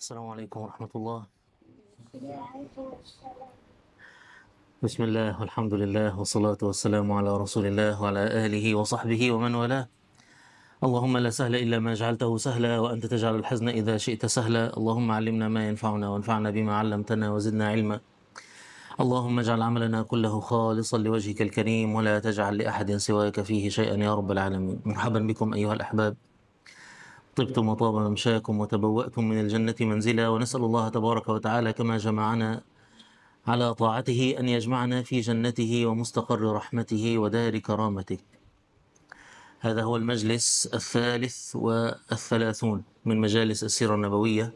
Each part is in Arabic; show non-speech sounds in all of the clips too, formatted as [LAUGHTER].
السلام عليكم ورحمة الله بسم الله والحمد لله والصلاة والسلام على رسول الله وعلى آله وصحبه ومن والاه اللهم لا سهل إلا ما جعلته سهلا وأنت تجعل الحزن إذا شئت سهلا اللهم علمنا ما ينفعنا وانفعنا بما علمتنا وزدنا علما اللهم اجعل عملنا كله خالصا لوجهك الكريم ولا تجعل لأحد سواك فيه شيئا يا رب العالمين مرحبا بكم أيها الأحباب طبتم وطاب ممشاكم وتبوأتم من الجنة منزلا ونسأل الله تبارك وتعالى كما جمعنا على طاعته أن يجمعنا في جنته ومستقر رحمته ودار كرامته هذا هو المجلس الثالث والثلاثون من مجالس السيرة النبوية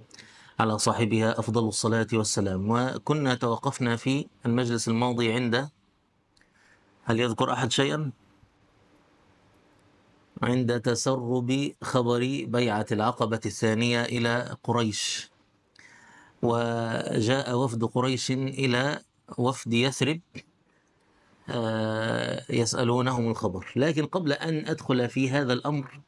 على صاحبها أفضل الصلاة والسلام وكنا توقفنا في المجلس الماضي عند هل يذكر أحد شيئا؟ عند تسرب خبر بيعة العقبة الثانية إلى قريش وجاء وفد قريش إلى وفد يثرب آه، يسألونهم الخبر لكن قبل أن أدخل في هذا الأمر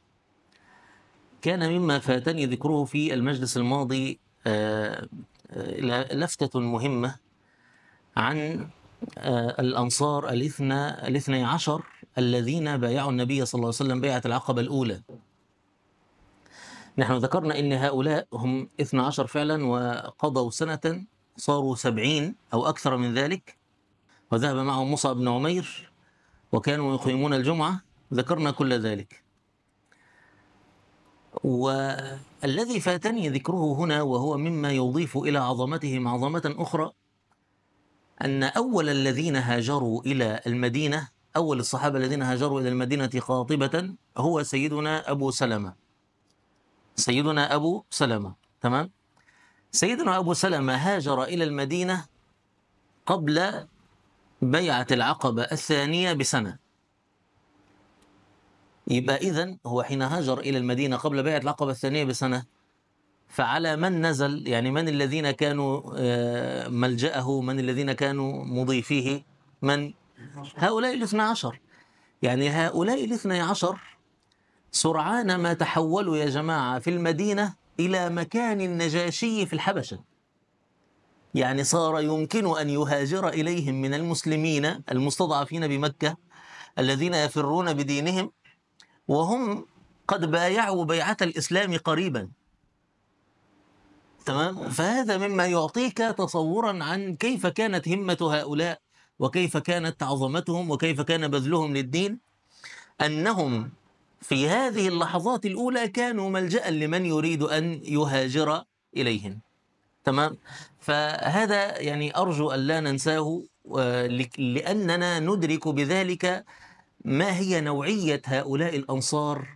كان مما فاتني ذكره في المجلس الماضي آه، آه، لفتة مهمة عن آه، الأنصار الاثنى الاثني عشر الذين بايعوا النبي صلى الله عليه وسلم بيعة العقبة الأولى نحن ذكرنا أن هؤلاء هم اثنى عشر فعلا وقضوا سنة صاروا سبعين أو أكثر من ذلك وذهب معهم موسى بن عمير وكانوا يقيمون الجمعة ذكرنا كل ذلك والذي فاتني ذكره هنا وهو مما يضيف إلى عظمتهم عظمة أخرى أن أول الذين هاجروا إلى المدينة أول الصحابة الذين هاجروا إلى المدينة قاطبة هو سيدنا أبو سلمة سيدنا أبو سلمة تمام سيدنا أبو سلمة هاجر إلى المدينة قبل بيعة العقبة الثانية بسنة يبقى إذا هو حين هاجر إلى المدينة قبل بيعة العقبة الثانية بسنة فعلى من نزل يعني من الذين كانوا آه، ملجأه من الذين كانوا مضيفيه من هؤلاء الاثنى عشر يعني هؤلاء الاثنى عشر سرعان ما تحولوا يا جماعة في المدينة إلى مكان النجاشي في الحبشة يعني صار يمكن أن يهاجر إليهم من المسلمين المستضعفين بمكة الذين يفرون بدينهم وهم قد بايعوا بيعة الإسلام قريبا تمام فهذا مما يعطيك تصورا عن كيف كانت همة هؤلاء وكيف كانت عظمتهم وكيف كان بذلهم للدين أنهم في هذه اللحظات الأولى كانوا ملجأ لمن يريد أن يهاجر إليهم تمام فهذا يعني أرجو أن لا ننساه لأننا ندرك بذلك ما هي نوعية هؤلاء الأنصار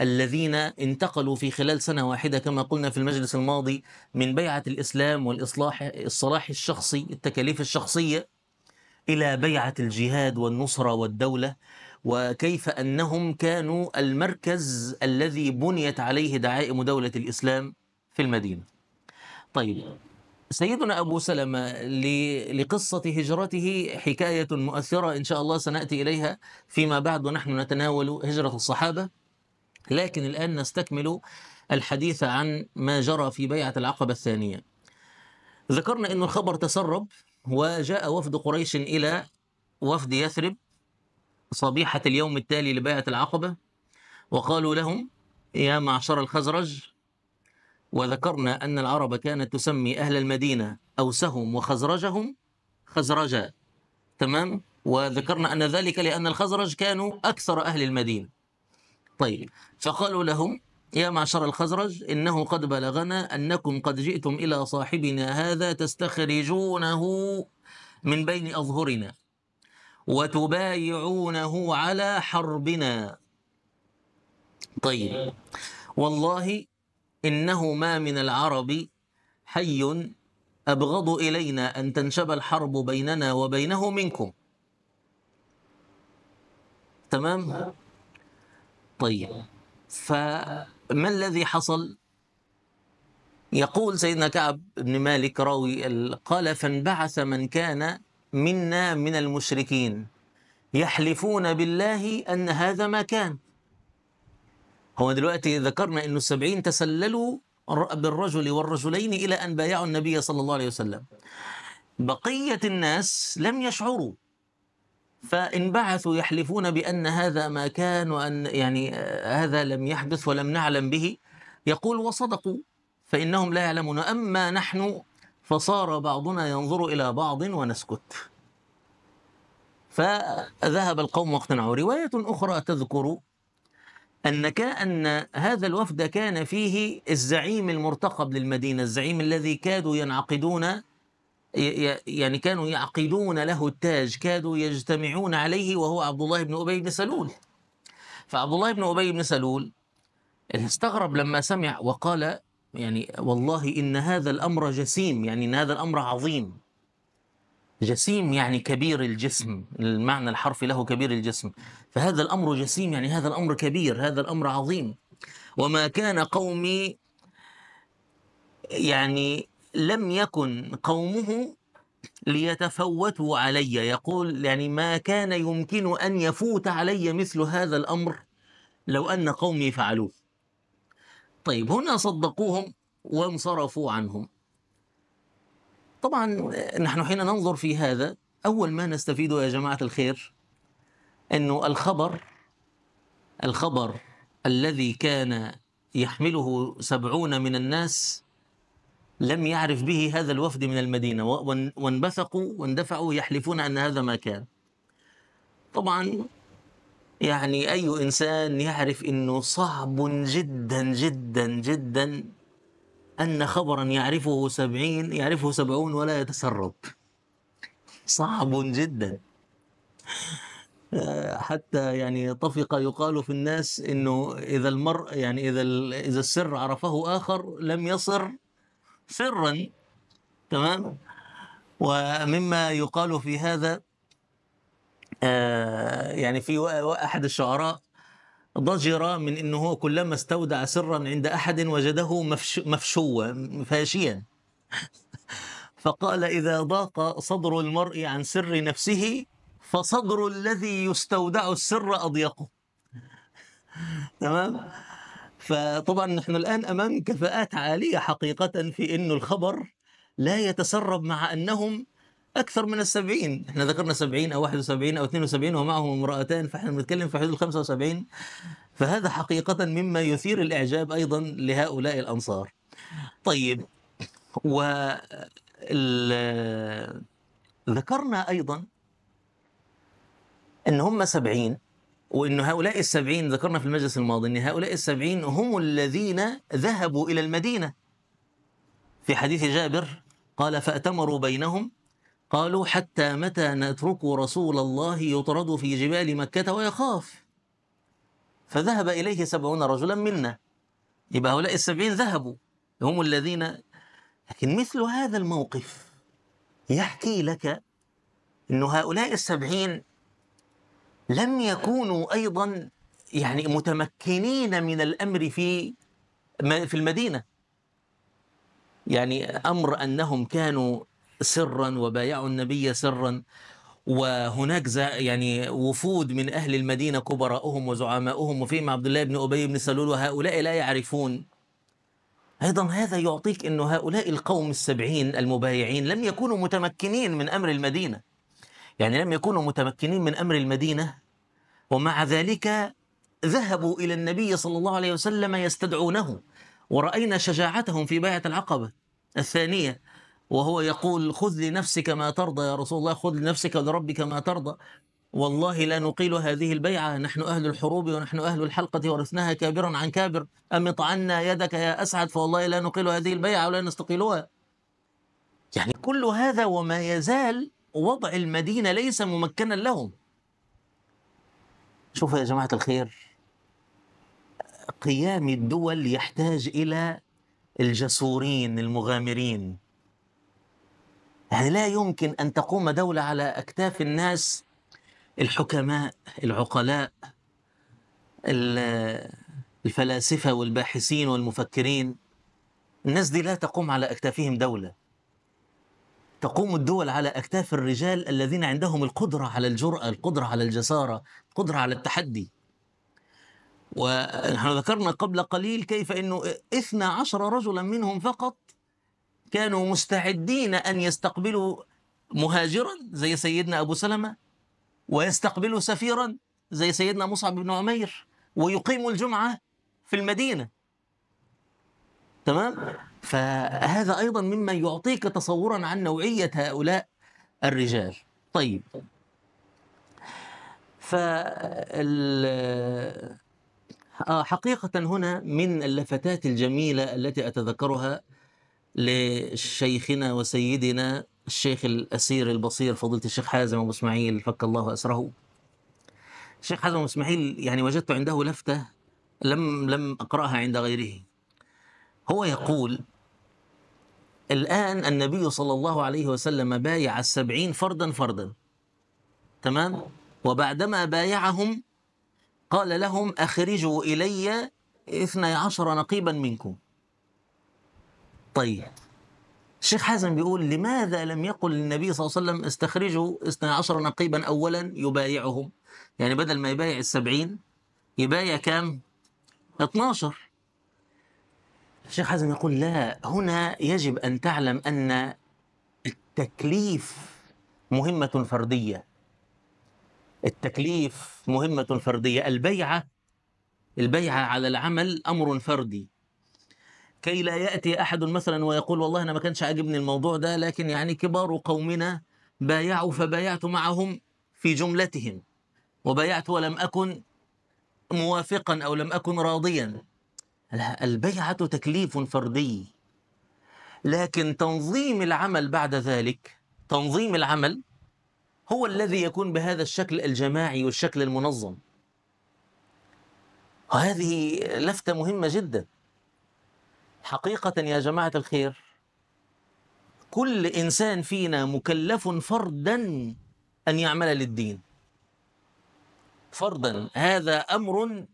الذين انتقلوا في خلال سنة واحدة كما قلنا في المجلس الماضي من بيعة الإسلام والإصلاح الصلاح الشخصي التكاليف الشخصية إلى بيعة الجهاد والنصرة والدولة وكيف أنهم كانوا المركز الذي بنيت عليه دعائم دولة الإسلام في المدينة طيب سيدنا أبو سلمة لقصة هجرته حكاية مؤثرة إن شاء الله سنأتي إليها فيما بعد ونحن نتناول هجرة الصحابة لكن الآن نستكمل الحديث عن ما جرى في بيعة العقبة الثانية ذكرنا أن الخبر تسرب وجاء وفد قريش إلى وفد يثرب صبيحة اليوم التالي لبيعة العقبة وقالوا لهم يا معشر الخزرج وذكرنا أن العرب كانت تسمي أهل المدينة أوسهم وخزرجهم خزرجا تمام وذكرنا أن ذلك لأن الخزرج كانوا أكثر أهل المدينة طيب فقالوا لهم يا معشر الخزرج إنه قد بلغنا أنكم قد جئتم إلى صاحبنا هذا تستخرجونه من بين أظهرنا وتبايعونه على حربنا طيب والله إنه ما من العرب حي أبغض إلينا أن تنشب الحرب بيننا وبينه منكم تمام؟ طيب فما الذي حصل يقول سيدنا كعب بن مالك راوي قال فانبعث من كان منا من المشركين يحلفون بالله أن هذا ما كان هو دلوقتي ذكرنا أنه السبعين تسللوا بالرجل والرجلين إلى أن بايعوا النبي صلى الله عليه وسلم بقية الناس لم يشعروا فانبعثوا يحلفون بأن هذا ما كان وأن يعني آه، هذا لم يحدث ولم نعلم به يقول وصدقوا فإنهم لا يعلمون أما نحن فصار بعضنا ينظر إلى بعض ونسكت فذهب القوم واقتنعوا رواية أخرى تذكر ان كان هذا الوفد كان فيه الزعيم المرتقب للمدينة الزعيم الذي كادوا ينعقدون يعني كانوا يعقدون له التاج كادوا يجتمعون عليه وهو عبد الله بن أبي بن سلول فعبد الله بن أبي بن سلول استغرب لما سمع وقال يعني والله إن هذا الأمر جسيم يعني إن هذا الأمر عظيم جسيم يعني كبير الجسم المعنى الحرفي له كبير الجسم فهذا الأمر جسيم يعني هذا الأمر كبير هذا الأمر عظيم وما كان قومي يعني لم يكن قومه ليتفوتوا علي يقول يعني ما كان يمكن أن يفوت علي مثل هذا الأمر لو أن قومي فعلوه طيب هنا صدقوهم وانصرفوا عنهم طبعا نحن حين ننظر في هذا أول ما نستفيده يا جماعة الخير أنه الخبر الخبر الذي كان يحمله سبعون من الناس لم يعرف به هذا الوفد من المدينة وانبثقوا واندفعوا يحلفون أن هذا ما كان طبعا يعني أي إنسان يعرف أنه صعب جدا جدا جدا أن خبرا يعرفه سبعين يعرفه سبعون ولا يتسرب صعب جدا حتى يعني طفق يقال في الناس انه اذا المرء يعني اذا اذا السر عرفه اخر لم يصر سرا تمام ومما يقال في هذا آه يعني في أحد الشعراء ضجر من أنه هو كلما استودع سرا عند أحد وجده مفشوا فاشيا [LAUGHS] فقال إذا ضاق صدر المرء عن سر نفسه فصدر الذي يستودع السر أضيقه [LAUGHS] تمام فطبعا نحن الآن أمام كفاءات عالية حقيقة في أنه الخبر لا يتسرب مع أنهم أكثر من السبعين احنا ذكرنا سبعين أو واحد وسبعين أو اثنين وسبعين ومعهم امرأتان فاحنا بنتكلم في حدود الخمسة وسبعين فهذا حقيقة مما يثير الإعجاب أيضا لهؤلاء الأنصار طيب و ال... ذكرنا أيضا أن هم سبعين وأن هؤلاء السبعين ذكرنا في المجلس الماضي أن هؤلاء السبعين هم الذين ذهبوا إلى المدينة في حديث جابر قال فأتمروا بينهم قالوا حتى متى نترك رسول الله يطرد في جبال مكة ويخاف فذهب إليه سبعون رجلا منا يبقى هؤلاء السبعين ذهبوا هم الذين لكن مثل هذا الموقف يحكي لك أن هؤلاء السبعين لم يكونوا ايضا يعني متمكنين من الامر في في المدينه يعني امر انهم كانوا سرا وبايعوا النبي سرا وهناك يعني وفود من اهل المدينه كبراؤهم وزعماؤهم وفيهم عبد الله بن ابي بن سلول وهؤلاء لا يعرفون ايضا هذا يعطيك انه هؤلاء القوم السبعين المبايعين لم يكونوا متمكنين من امر المدينه يعني لم يكونوا متمكنين من امر المدينه ومع ذلك ذهبوا إلى النبي صلى الله عليه وسلم يستدعونه ورأينا شجاعتهم في بيعه العقبة الثانية وهو يقول خذ لنفسك ما ترضى يا رسول الله خذ لنفسك ولربك ما ترضى والله لا نقيل هذه البيعة نحن أهل الحروب ونحن أهل الحلقة ورثناها كابرا عن كابر أم طعنا يدك يا أسعد فوالله لا نقيل هذه البيعة ولا نستقيلها يعني كل هذا وما يزال وضع المدينة ليس ممكنا لهم شوفوا يا جماعة الخير قيام الدول يحتاج إلى الجسورين المغامرين يعني لا يمكن أن تقوم دولة على أكتاف الناس الحكماء العقلاء الفلاسفة والباحثين والمفكرين الناس دي لا تقوم على أكتافهم دولة تقوم الدول على أكتاف الرجال الذين عندهم القدرة على الجرأة القدرة على الجسارة القدرة على التحدي ونحن ذكرنا قبل قليل كيف أنه 12 عشر رجلا منهم فقط كانوا مستعدين أن يستقبلوا مهاجرا زي سيدنا أبو سلمة ويستقبلوا سفيرا زي سيدنا مصعب بن عمير ويقيموا الجمعة في المدينة تمام فهذا أيضا مما يعطيك تصورا عن نوعية هؤلاء الرجال طيب فال آه، حقيقة هنا من اللفتات الجميلة التي أتذكرها لشيخنا وسيدنا الشيخ الأسير البصير فضيلة الشيخ حازم أبو إسماعيل فك الله أسره الشيخ حازم أبو إسماعيل يعني وجدت عنده لفتة لم لم أقرأها عند غيره هو يقول الآن النبي صلى الله عليه وسلم بايع السبعين فردا فردا تمام وبعدما بايعهم قال لهم أخرجوا إلي اثني عشر نقيبا منكم طيب الشيخ حازم بيقول لماذا لم يقل للنبي صلى الله عليه وسلم استخرجوا اثني عشر نقيبا أولا يبايعهم يعني بدل ما يبايع السبعين يبايع كام 12 الشيخ حازم يقول لا هنا يجب أن تعلم أن التكليف مهمة فردية التكليف مهمة فردية البيعة البيعة على العمل أمر فردي كي لا يأتي أحد مثلا ويقول والله أنا ما كانش عاجبني الموضوع ده لكن يعني كبار قومنا بايعوا فبايعت معهم في جملتهم وبايعت ولم أكن موافقا أو لم أكن راضيا البيعة تكليف فردي لكن تنظيم العمل بعد ذلك تنظيم العمل هو الذي يكون بهذا الشكل الجماعي والشكل المنظم وهذه لفتة مهمة جدا حقيقة يا جماعة الخير كل إنسان فينا مكلف فردا أن يعمل للدين فردا هذا أمر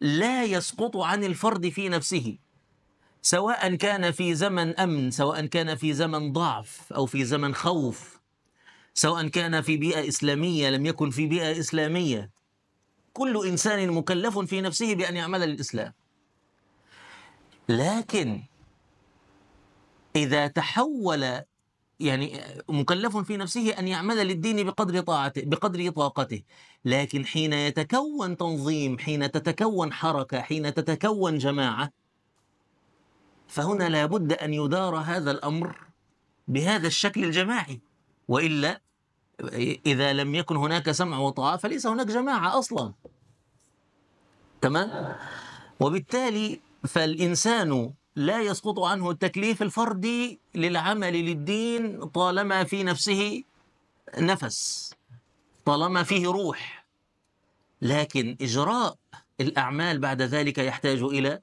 لا يسقط عن الفرد في نفسه سواء كان في زمن امن سواء كان في زمن ضعف او في زمن خوف سواء كان في بيئه اسلاميه لم يكن في بيئه اسلاميه كل انسان مكلف في نفسه بان يعمل للاسلام لكن اذا تحول يعني مكلف في نفسه أن يعمل للدين بقدر طاعته بقدر طاقته لكن حين يتكون تنظيم حين تتكون حركة حين تتكون جماعة فهنا لابد أن يدار هذا الأمر بهذا الشكل الجماعي وإلا إذا لم يكن هناك سمع وطاعة فليس هناك جماعة أصلا تمام وبالتالي فالإنسان لا يسقط عنه التكليف الفردي للعمل للدين طالما في نفسه نفس طالما فيه روح لكن إجراء الأعمال بعد ذلك يحتاج إلى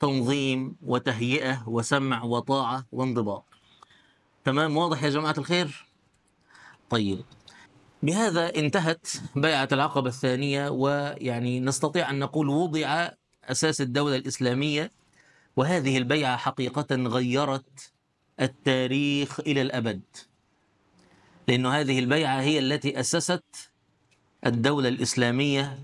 تنظيم وتهيئة وسمع وطاعة وانضباط تمام واضح يا جماعة الخير؟ طيب بهذا انتهت بيعة العقبة الثانية ويعني نستطيع أن نقول وضع أساس الدولة الإسلامية وهذه البيعة حقيقة غيرت التاريخ إلى الأبد لأن هذه البيعة هي التي أسست الدولة الإسلامية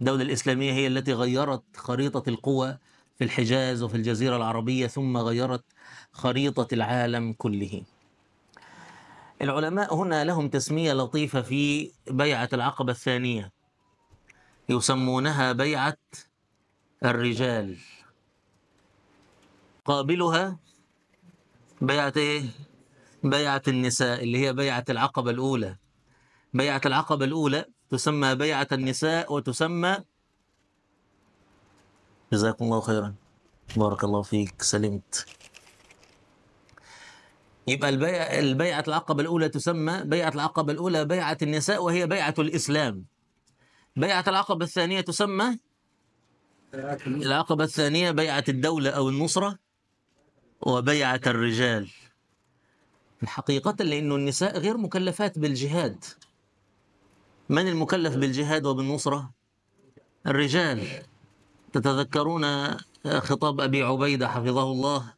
الدولة الإسلامية هي التي غيرت خريطة القوى في الحجاز وفي الجزيرة العربية ثم غيرت خريطة العالم كله العلماء هنا لهم تسمية لطيفة في بيعة العقبة الثانية يسمونها بيعة الرجال قابلها بيعة إيه؟ بيعة النساء اللي هي بيعة العقبة الأولى بيعة العقبة الأولى تسمى بيعة النساء وتسمى جزاكم الله خيرا بارك الله فيك سلمت يبقى البيعة, البيعة العقبة الأولى تسمى بيعة العقبة الأولى بيعة النساء وهي بيعة الإسلام بيعة العقبة الثانية تسمى العقبة الثانية بيعة الدولة أو النصرة وبيعة الرجال حقيقة لأن النساء غير مكلفات بالجهاد من المكلف بالجهاد وبالنصرة؟ الرجال تتذكرون خطاب أبي عبيدة حفظه الله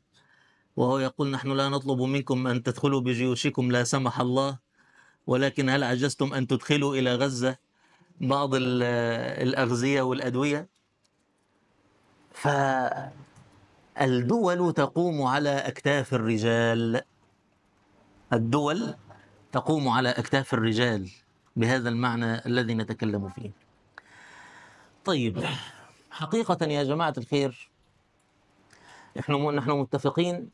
وهو يقول نحن لا نطلب منكم أن تدخلوا بجيوشكم لا سمح الله ولكن هل عجزتم أن تدخلوا إلى غزة بعض الأغذية والأدوية؟ ف الدول تقوم على أكتاف الرجال الدول تقوم على أكتاف الرجال بهذا المعنى الذي نتكلم فيه طيب حقيقة يا جماعة الخير نحن نحن متفقين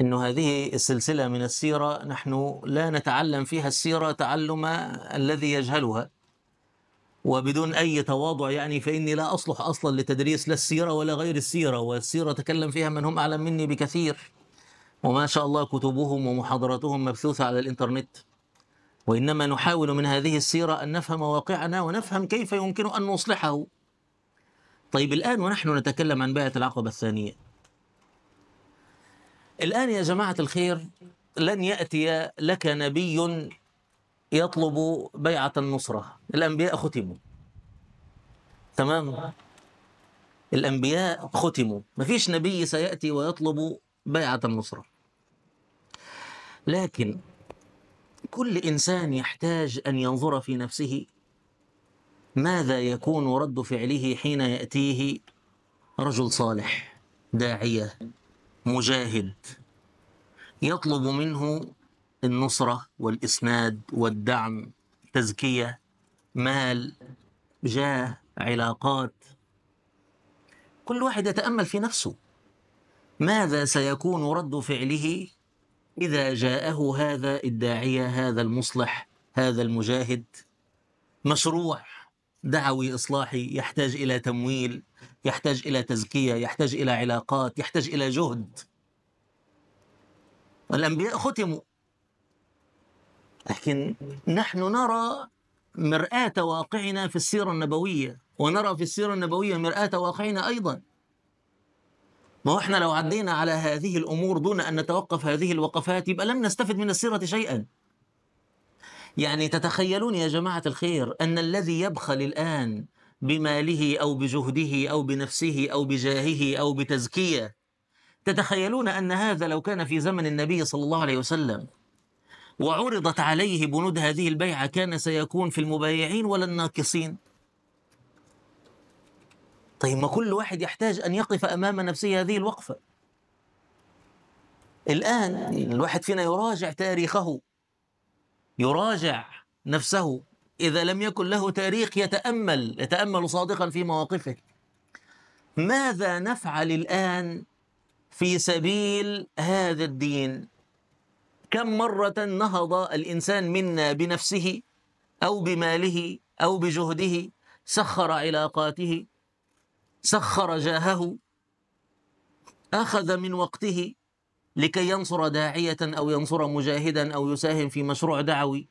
أن هذه السلسلة من السيرة نحن لا نتعلم فيها السيرة تعلم الذي يجهلها وبدون أي تواضع يعني فإني لا أصلح أصلا لتدريس لا السيرة ولا غير السيرة والسيرة تكلم فيها من هم أعلم مني بكثير وما شاء الله كتبهم ومحاضراتهم مبثوثة على الإنترنت وإنما نحاول من هذه السيرة أن نفهم واقعنا ونفهم كيف يمكن أن نصلحه طيب الآن ونحن نتكلم عن بيعة العقبة الثانية الآن يا جماعة الخير لن يأتي لك نبي يطلب بيعة النصرة الأنبياء ختموا تمام الأنبياء ختموا مفيش نبي سيأتي ويطلب بيعة النصرة لكن كل إنسان يحتاج أن ينظر في نفسه ماذا يكون رد فعله حين يأتيه رجل صالح داعية مجاهد يطلب منه النصرة والإسناد والدعم تزكية مال جاه علاقات كل واحد يتأمل في نفسه ماذا سيكون رد فعله إذا جاءه هذا الداعية هذا المصلح هذا المجاهد مشروع دعوي إصلاحي يحتاج إلى تمويل يحتاج إلى تزكية يحتاج إلى علاقات يحتاج إلى جهد الأنبياء ختموا لكن نحن نرى مرآة واقعنا في السيرة النبوية ونرى في السيرة النبوية مرآة واقعنا أيضا ما هو احنا لو عدينا على هذه الأمور دون أن نتوقف هذه الوقفات يبقى لم نستفد من السيرة شيئا يعني تتخيلون يا جماعة الخير أن الذي يبخل الآن بماله أو بجهده أو بنفسه أو بجاهه أو بتزكية تتخيلون أن هذا لو كان في زمن النبي صلى الله عليه وسلم وعرضت عليه بنود هذه البيعة كان سيكون في المبايعين ولا الناقصين طيب ما كل واحد يحتاج أن يقف أمام نفسه هذه الوقفة الآن الواحد فينا يراجع تاريخه يراجع نفسه إذا لم يكن له تاريخ يتأمل يتأمل صادقا في مواقفه ماذا نفعل الآن في سبيل هذا الدين كم مرة نهض الإنسان منا بنفسه أو بماله أو بجهده سخر علاقاته سخر جاهه أخذ من وقته لكي ينصر داعية أو ينصر مجاهدا أو يساهم في مشروع دعوي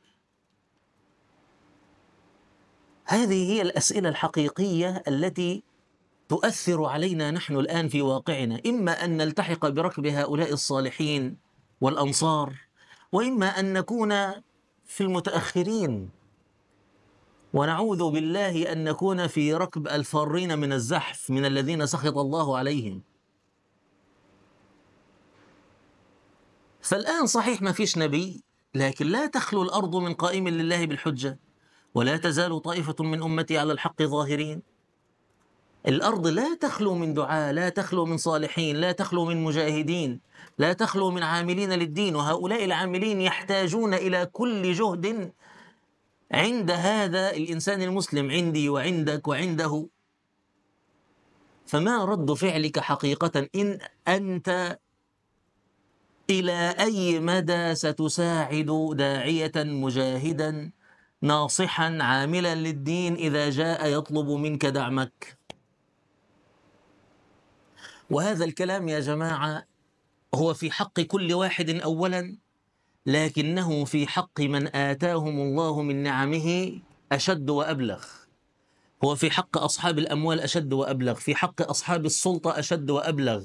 هذه هي الأسئلة الحقيقية التي تؤثر علينا نحن الآن في واقعنا إما أن نلتحق بركب هؤلاء الصالحين والأنصار وإما أن نكون في المتأخرين ونعوذ بالله أن نكون في ركب الفارين من الزحف من الذين سخط الله عليهم فالآن صحيح ما فيش نبي لكن لا تخلو الأرض من قائم لله بالحجة ولا تزال طائفة من أمتي على الحق ظاهرين الأرض لا تخلو من دعاء لا تخلو من صالحين لا تخلو من مجاهدين لا تخلو من عاملين للدين وهؤلاء العاملين يحتاجون إلى كل جهد عند هذا الإنسان المسلم عندي وعندك وعنده فما رد فعلك حقيقة إن أنت إلى أي مدى ستساعد داعية مجاهدا ناصحا عاملا للدين إذا جاء يطلب منك دعمك وهذا الكلام يا جماعة هو في حق كل واحد أولا لكنه في حق من آتاهم الله من نعمه أشد وأبلغ هو في حق أصحاب الأموال أشد وأبلغ في حق أصحاب السلطة أشد وأبلغ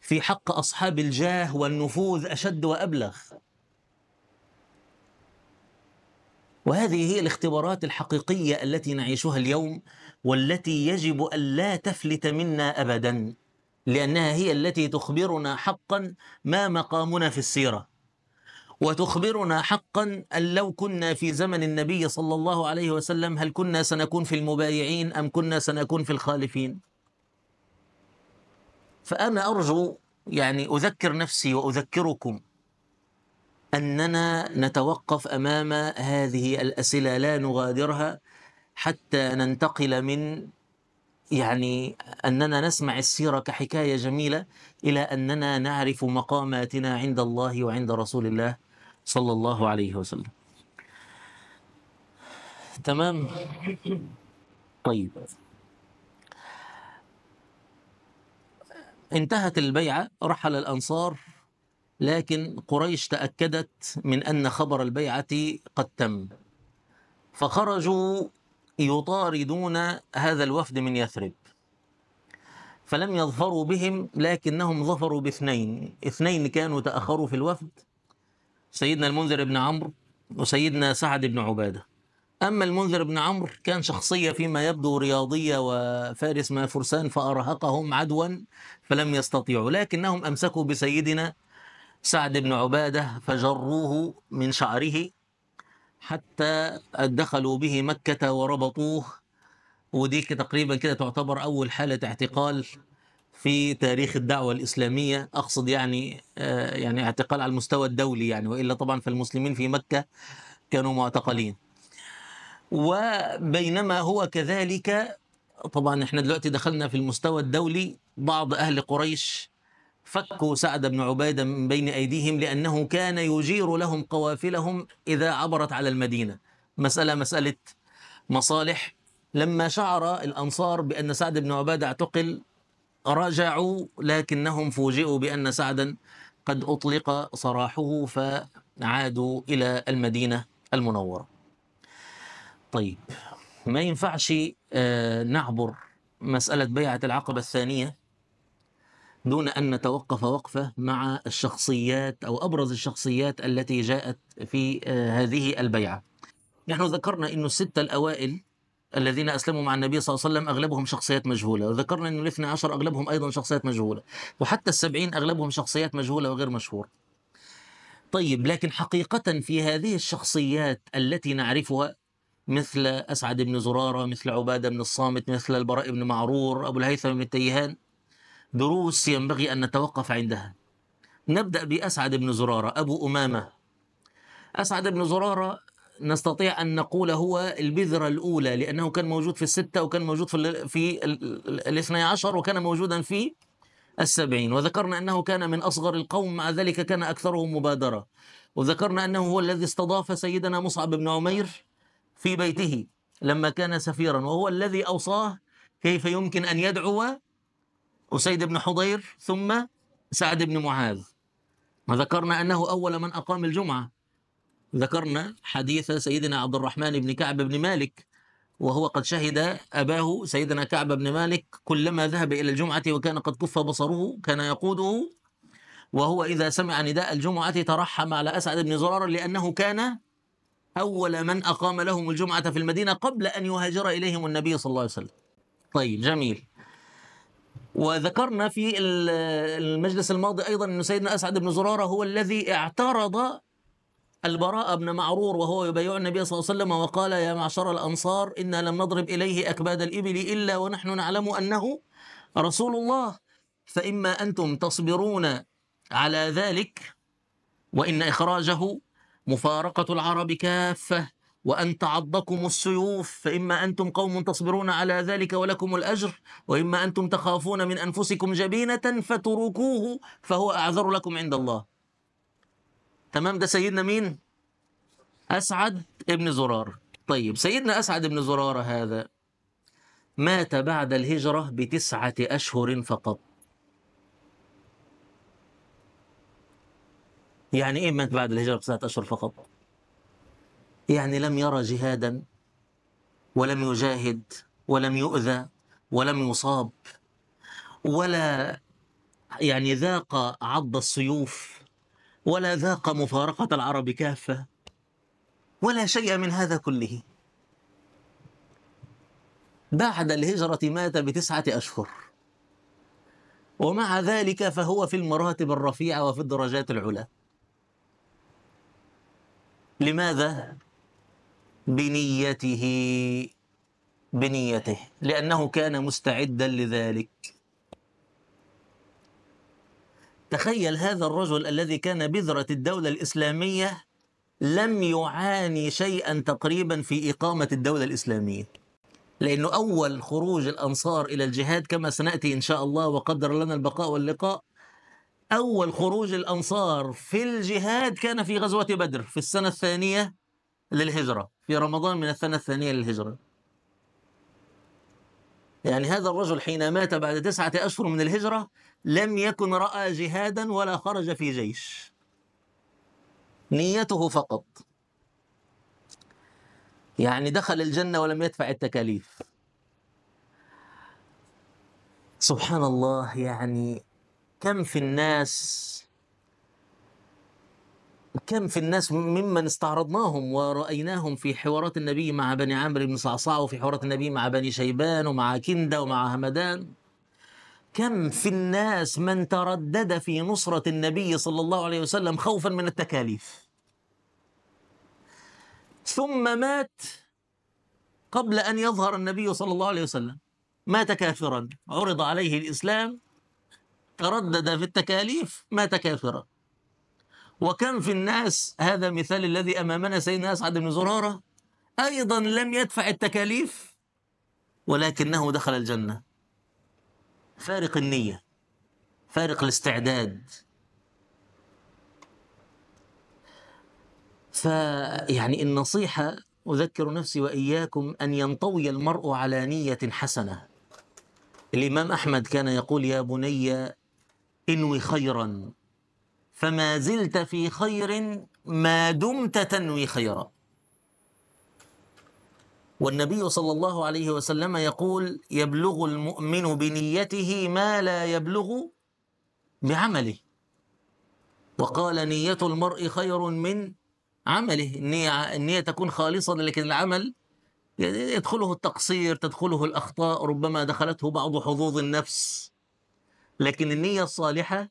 في حق أصحاب الجاه والنفوذ أشد وأبلغ وهذه هي الاختبارات الحقيقية التي نعيشها اليوم والتي يجب أن لا تفلت منا أبداً لأنها هي التي تخبرنا حقا ما مقامنا في السيرة وتخبرنا حقا أن لو كنا في زمن النبي صلى الله عليه وسلم هل كنا سنكون في المبايعين أم كنا سنكون في الخالفين فأنا أرجو يعني أذكر نفسي وأذكركم أننا نتوقف أمام هذه الأسئلة لا نغادرها حتى ننتقل من يعني أننا نسمع السيرة كحكاية جميلة إلى أننا نعرف مقاماتنا عند الله وعند رسول الله صلى الله عليه وسلم تمام طيب انتهت البيعة رحل الأنصار لكن قريش تأكدت من أن خبر البيعة قد تم فخرجوا يطاردون هذا الوفد من يثرب فلم يظفروا بهم لكنهم ظفروا باثنين اثنين كانوا تأخروا في الوفد سيدنا المنذر بن عمرو وسيدنا سعد بن عبادة أما المنذر بن عمرو كان شخصية فيما يبدو رياضية وفارس ما فرسان فأرهقهم عدوا فلم يستطيعوا لكنهم أمسكوا بسيدنا سعد بن عبادة فجروه من شعره حتى دخلوا به مكة وربطوه ودي تقريبا كده تعتبر أول حالة اعتقال في تاريخ الدعوة الإسلامية أقصد يعني آه، يعني اعتقال على المستوى الدولي يعني وإلا طبعا فالمسلمين في مكة كانوا معتقلين وبينما هو كذلك طبعا احنا دلوقتي دخلنا في المستوى الدولي بعض أهل قريش فكوا سعد بن عبيده من بين ايديهم لانه كان يجير لهم قوافلهم اذا عبرت على المدينه مساله مساله مصالح لما شعر الانصار بان سعد بن عباده اعتقل رجعوا لكنهم فوجئوا بان سعدا قد اطلق سراحه فعادوا الى المدينه المنوره طيب ما ينفعش آه، نعبر مساله بيعه العقبه الثانيه دون أن نتوقف وقفة مع الشخصيات أو أبرز الشخصيات التي جاءت في آه، هذه البيعة نحن ذكرنا أن الستة الأوائل الذين أسلموا مع النبي صلى الله عليه وسلم أغلبهم شخصيات مجهولة وذكرنا أن الاثنى عشر أغلبهم أيضا شخصيات مجهولة وحتى السبعين أغلبهم شخصيات مجهولة وغير مشهورة طيب لكن حقيقة في هذه الشخصيات التي نعرفها مثل أسعد بن زرارة مثل عبادة بن الصامت مثل البراء بن معرور أبو الهيثم بن التيهان دروس ينبغي أن نتوقف عندها نبدأ بأسعد بن زرارة أبو أمامة أسعد بن زرارة نستطيع أن نقول هو البذرة الأولى لأنه كان موجود في الستة وكان موجود في, في الاثنى عشر وكان موجودا في السبعين وذكرنا أنه كان من أصغر القوم مع ذلك كان أكثرهم مبادرة وذكرنا أنه هو الذي استضاف سيدنا مصعب بن عمير في بيته لما كان سفيرا وهو الذي أوصاه كيف يمكن أن يدعو أسيد بن حضير ثم سعد بن معاذ وذكرنا أنه أول من أقام الجمعة ذكرنا حديث سيدنا عبد الرحمن بن كعب بن مالك وهو قد شهد أباه سيدنا كعب بن مالك كلما ذهب إلى الجمعة وكان قد كف بصره كان يقوده وهو إذا سمع نداء الجمعة ترحم على أسعد بن زرار لأنه كان أول من أقام لهم الجمعة في المدينة قبل أن يهاجر إليهم النبي صلى الله عليه وسلم طيب جميل وذكرنا في المجلس الماضي أيضا أن سيدنا أسعد بن زرارة هو الذي اعترض البراء بن معرور وهو يبايع النبي صلى الله عليه وسلم وقال يا معشر الأنصار إنا لم نضرب إليه أكباد الإبل إلا ونحن نعلم أنه رسول الله فإما أنتم تصبرون على ذلك وإن إخراجه مفارقة العرب كافة وأن تعضكم السيوف فإما أنتم قوم تصبرون على ذلك ولكم الأجر وإما أنتم تخافون من أنفسكم جبينة فتركوه فهو أعذر لكم عند الله تمام ده سيدنا مين؟ أسعد ابن زرار طيب سيدنا أسعد ابن زرار هذا مات بعد الهجرة بتسعة أشهر فقط يعني إيه مات بعد الهجرة بتسعة أشهر فقط؟ يعني لم يرى جهادا ولم يجاهد ولم يؤذى ولم يصاب ولا يعني ذاق عض السيوف ولا ذاق مفارقة العرب كافة ولا شيء من هذا كله بعد الهجرة مات بتسعة أشهر ومع ذلك فهو في المراتب الرفيعة وفي الدرجات العلى لماذا؟ بنيته بنيته لأنه كان مستعدا لذلك تخيل هذا الرجل الذي كان بذرة الدولة الإسلامية لم يعاني شيئا تقريبا في إقامة الدولة الإسلامية لأنه أول خروج الأنصار إلى الجهاد كما سنأتي إن شاء الله وقدر لنا البقاء واللقاء أول خروج الأنصار في الجهاد كان في غزوة بدر في السنة الثانية للهجرة في رمضان من السنة الثانية للهجرة يعني هذا الرجل حين مات بعد تسعة أشهر من الهجرة لم يكن رأى جهادا ولا خرج في جيش نيته فقط يعني دخل الجنة ولم يدفع التكاليف سبحان الله يعني كم في الناس كم في الناس ممن استعرضناهم ورأيناهم في حوارات النبي مع بني عمرو بن صعصع وفي حوارات النبي مع بني شيبان ومع كندة ومع همدان كم في الناس من تردد في نصرة النبي صلى الله عليه وسلم خوفا من التكاليف ثم مات قبل أن يظهر النبي صلى الله عليه وسلم مات كافرا عرض عليه الإسلام تردد في التكاليف مات كافرا وكم في الناس هذا مثال الذي أمامنا سيدنا أسعد بن زرارة أيضا لم يدفع التكاليف ولكنه دخل الجنة فارق النية فارق الاستعداد فيعني النصيحة أذكر نفسي وإياكم أن ينطوي المرء على نية حسنة الإمام أحمد كان يقول يا بني انوي خيرا فما زلت في خير ما دمت تنوي خيرا والنبي صلى الله عليه وسلم يقول يبلغ المؤمن بنيته ما لا يبلغ بعمله وقال نية المرء خير من عمله النية, النية تكون خالصة لكن العمل يدخله التقصير تدخله الأخطاء ربما دخلته بعض حظوظ النفس لكن النية الصالحة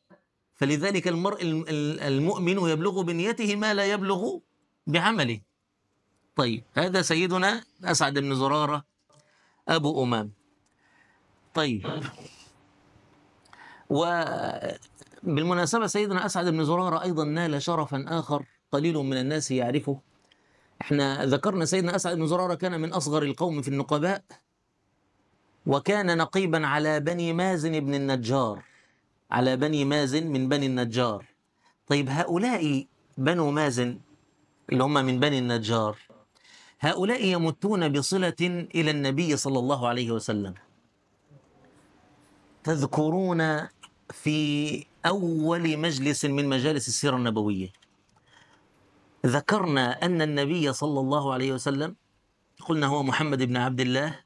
فلذلك المرء المؤمن يبلغ بنيته ما لا يبلغ بعمله طيب هذا سيدنا أسعد بن زرارة أبو أمام طيب وبالمناسبة سيدنا أسعد بن زرارة أيضا نال شرفا آخر قليل من الناس يعرفه احنا ذكرنا سيدنا أسعد بن زرارة كان من أصغر القوم في النقباء وكان نقيبا على بني مازن بن النجار على بني مازن من بني النجار طيب هؤلاء بنو مازن اللي هم من بني النجار هؤلاء يمتون بصلة إلى النبي صلى الله عليه وسلم تذكرون في أول مجلس من مجالس السيرة النبوية ذكرنا أن النبي صلى الله عليه وسلم قلنا هو محمد بن عبد الله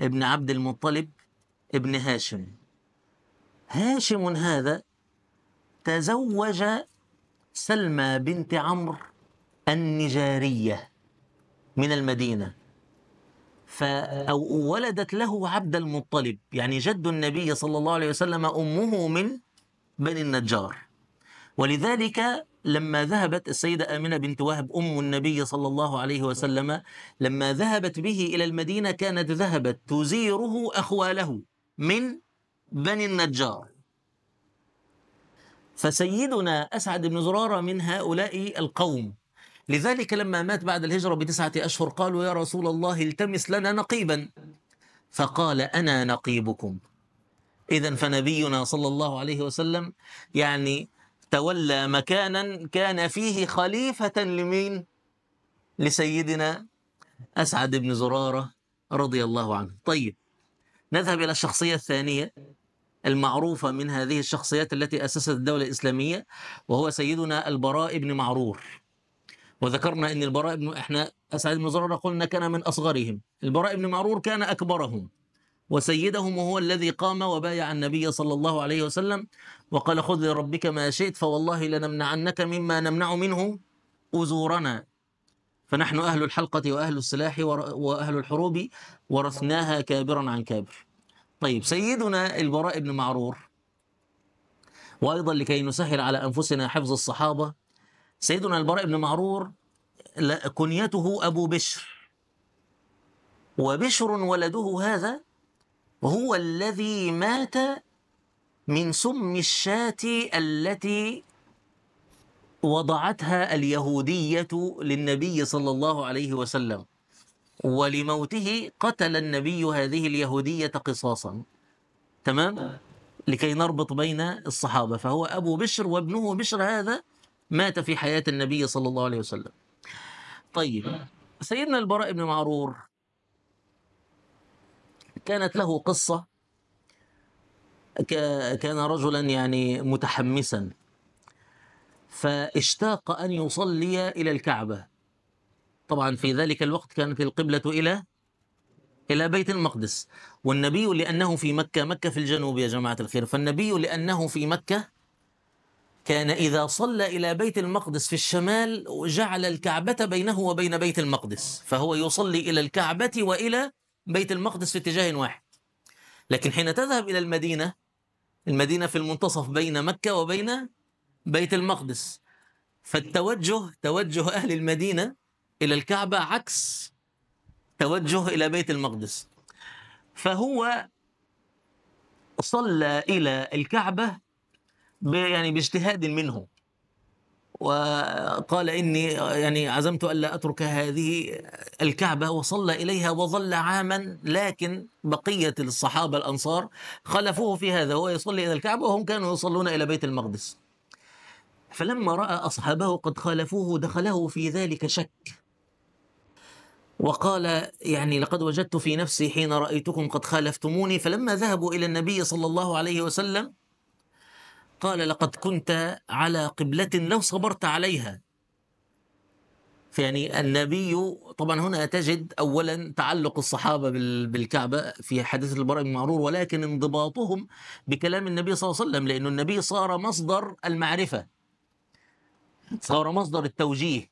ابن عبد المطلب ابن هاشم هاشم هذا تزوج سلمى بنت عمرو النجارية من المدينة ف أو ولدت له عبد المطلب يعني جد النبي صلى الله عليه وسلم أمه من بني النجار ولذلك لما ذهبت السيدة آمنة بنت وهب أم النبي صلى الله عليه وسلم لما ذهبت به إلى المدينة كانت ذهبت تزيره أخواله من بني النجار فسيدنا أسعد بن زرارة من هؤلاء القوم لذلك لما مات بعد الهجرة بتسعة أشهر قالوا يا رسول الله التمس لنا نقيبا فقال أنا نقيبكم إذا فنبينا صلى الله عليه وسلم يعني تولى مكانا كان فيه خليفة لمين؟ لسيدنا أسعد بن زرارة رضي الله عنه طيب نذهب إلى الشخصية الثانية المعروفة من هذه الشخصيات التي أسست الدولة الإسلامية وهو سيدنا البراء بن معرور وذكرنا أن البراء بن إحنا أسعد بن زرارة قلنا كان من أصغرهم البراء بن معرور كان أكبرهم وسيدهم وهو الذي قام وبايع النبي صلى الله عليه وسلم وقال خذ لربك ما شئت فوالله لنمنعنك مما نمنع منه أزورنا فنحن أهل الحلقة وأهل السلاح وأهل الحروب ورثناها كابرا عن كابر طيب سيدنا البراء بن معرور وأيضا لكي نسهل على أنفسنا حفظ الصحابة سيدنا البراء بن معرور كنيته أبو بشر وبشر ولده هذا هو الذي مات من سم الشاة التي وضعتها اليهودية للنبي صلى الله عليه وسلم ولموته قتل النبي هذه اليهودية قصاصا تمام لكي نربط بين الصحابة فهو أبو بشر وابنه بشر هذا مات في حياة النبي صلى الله عليه وسلم طيب سيدنا البراء بن معرور كانت له قصة كان رجلا يعني متحمسا فاشتاق أن يصلي إلى الكعبة طبعا في ذلك الوقت كانت القبلة إلى إلى بيت المقدس والنبي لأنه في مكة مكة في الجنوب يا جماعة الخير فالنبي لأنه في مكة كان إذا صلى إلى بيت المقدس في الشمال جعل الكعبة بينه وبين بيت المقدس فهو يصلي إلى الكعبة وإلى بيت المقدس في اتجاه واحد لكن حين تذهب إلى المدينة المدينة في المنتصف بين مكة وبين بيت المقدس فالتوجه توجه أهل المدينة إلى الكعبة عكس توجه إلى بيت المقدس فهو صلى إلى الكعبة يعني باجتهاد منه وقال إني يعني عزمت ألا أترك هذه الكعبة وصلى إليها وظل عاما لكن بقية الصحابة الأنصار خلفوه في هذا هو يصلي إلى الكعبة وهم كانوا يصلون إلى بيت المقدس فلما رأى أصحابه قد خالفوه دخله في ذلك شك وقال يعني لقد وجدت في نفسي حين رأيتكم قد خالفتموني فلما ذهبوا إلى النبي صلى الله عليه وسلم قال لقد كنت على قبلة لو صبرت عليها فيعني النبي طبعا هنا تجد اولا تعلق الصحابه بالكعبه في حديث البراء بن معرور ولكن انضباطهم بكلام النبي صلى الله عليه وسلم لانه النبي صار مصدر المعرفه صار مصدر التوجيه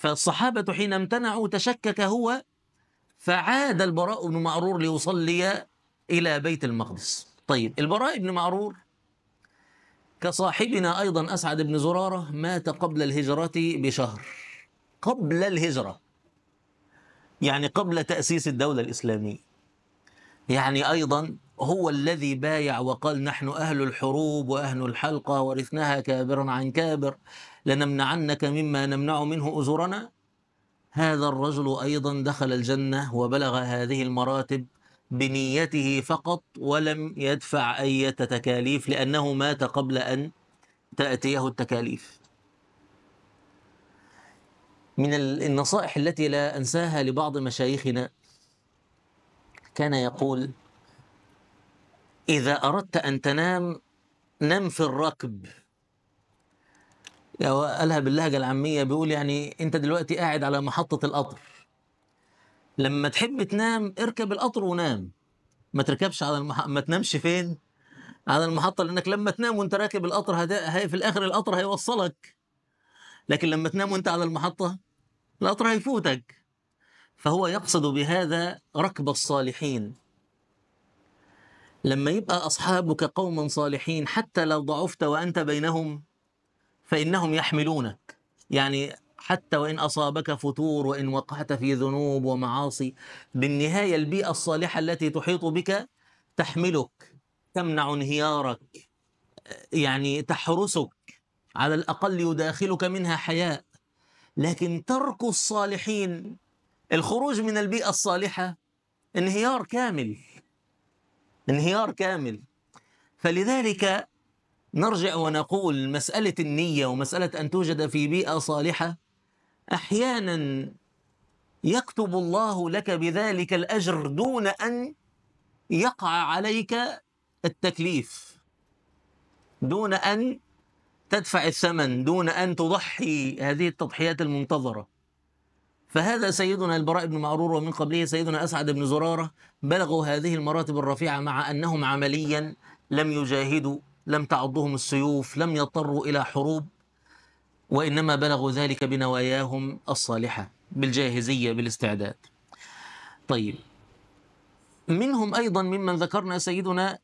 فالصحابة حين امتنعوا تشكك هو فعاد البراء بن معرور ليصلي إلى بيت المقدس طيب البراء بن معرور كصاحبنا أيضا أسعد بن زرارة مات قبل الهجرة بشهر قبل الهجرة يعني قبل تأسيس الدولة الإسلامية يعني أيضا هو الذي بايع وقال نحن أهل الحروب وأهل الحلقة ورثناها كابرا عن كابر لنمنعنك مما نمنع منه أزرنا هذا الرجل أيضا دخل الجنة وبلغ هذه المراتب بنيته فقط ولم يدفع أي تكاليف لأنه مات قبل أن تأتيه التكاليف من النصائح التي لا أنساها لبعض مشايخنا كان يقول إذا أردت أن تنام نم في الركب قالها باللهجه العاميه بيقول يعني انت دلوقتي قاعد على محطه القطر لما تحب تنام اركب القطر ونام ما تركبش على المح... ما تنامش فين على المحطه لانك لما تنام وانت راكب القطر هدا... هي في الاخر القطر هيوصلك لكن لما تنام وانت على المحطه القطر هيفوتك فهو يقصد بهذا ركب الصالحين لما يبقى اصحابك قوما صالحين حتى لو ضعفت وانت بينهم فإنهم يحملونك يعني حتى وإن أصابك فتور وإن وقعت في ذنوب ومعاصي بالنهاية البيئة الصالحة التي تحيط بك تحملك تمنع انهيارك يعني تحرسك على الأقل يداخلك منها حياء لكن ترك الصالحين الخروج من البيئة الصالحة انهيار كامل انهيار كامل فلذلك نرجع ونقول مسألة النية ومسألة أن توجد في بيئة صالحة أحيانا يكتب الله لك بذلك الأجر دون أن يقع عليك التكليف دون أن تدفع الثمن دون أن تضحي هذه التضحيات المنتظرة فهذا سيدنا البراء بن معرور ومن قبله سيدنا أسعد بن زرارة بلغوا هذه المراتب الرفيعة مع أنهم عمليا لم يجاهدوا لم تعضهم السيوف لم يضطروا إلى حروب وإنما بلغوا ذلك بنواياهم الصالحة بالجاهزية بالاستعداد طيب منهم أيضا ممن ذكرنا سيدنا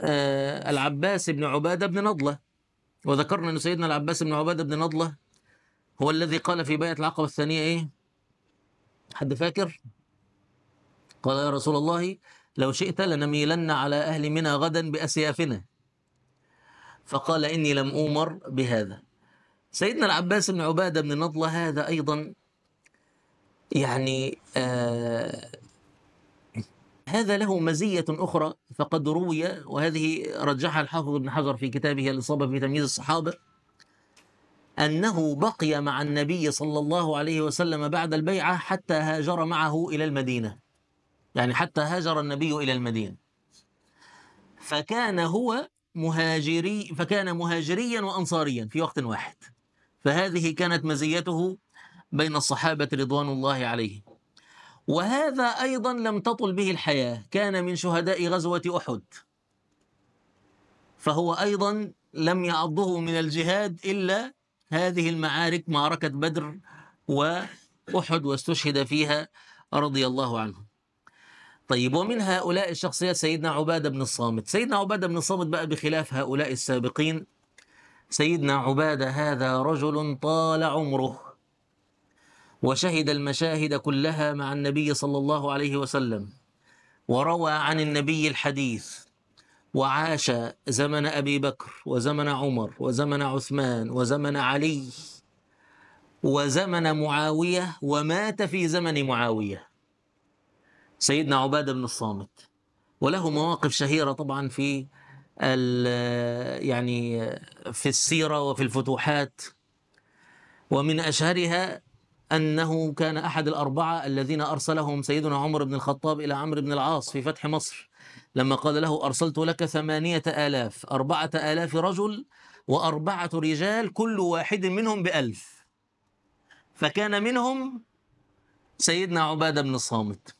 آه، العباس بن عبادة بن نضلة وذكرنا أن سيدنا العباس بن عبادة بن نضلة هو الذي قال في بيعة العقبة الثانية إيه حد فاكر قال يا رسول الله لو شئت لنميلن على أهل منى غدا بأسيافنا فقال إني لم أؤمر بهذا سيدنا العباس بن عبادة بن نضلة هذا أيضا يعني آه هذا له مزية أخرى فقد روي وهذه رجحها الحافظ بن حجر في كتابه الإصابة في تمييز الصحابة أنه بقي مع النبي صلى الله عليه وسلم بعد البيعة حتى هاجر معه إلى المدينة يعني حتى هاجر النبي إلى المدينة فكان هو مهاجري فكان مهاجريا وأنصاريا في وقت واحد فهذه كانت مزيته بين الصحابة رضوان الله عليهم وهذا أيضا لم تطل به الحياة كان من شهداء غزوة أحد فهو أيضا لم يعضه من الجهاد إلا هذه المعارك معركة بدر وأحد واستشهد فيها رضي الله عنه طيب ومن هؤلاء الشخصيات سيدنا عبادة بن الصامت سيدنا عبادة بن الصامت بقى بخلاف هؤلاء السابقين سيدنا عبادة هذا رجل طال عمره وشهد المشاهد كلها مع النبي صلى الله عليه وسلم وروى عن النبي الحديث وعاش زمن أبي بكر وزمن عمر وزمن عثمان وزمن علي وزمن معاوية ومات في زمن معاوية سيدنا عباده بن الصامت وله مواقف شهيره طبعا في يعني في السيره وفي الفتوحات ومن اشهرها انه كان احد الاربعه الذين ارسلهم سيدنا عمر بن الخطاب الى عمرو بن العاص في فتح مصر لما قال له ارسلت لك ثمانيه الاف اربعه الاف رجل واربعه رجال كل واحد منهم بالف فكان منهم سيدنا عباده بن الصامت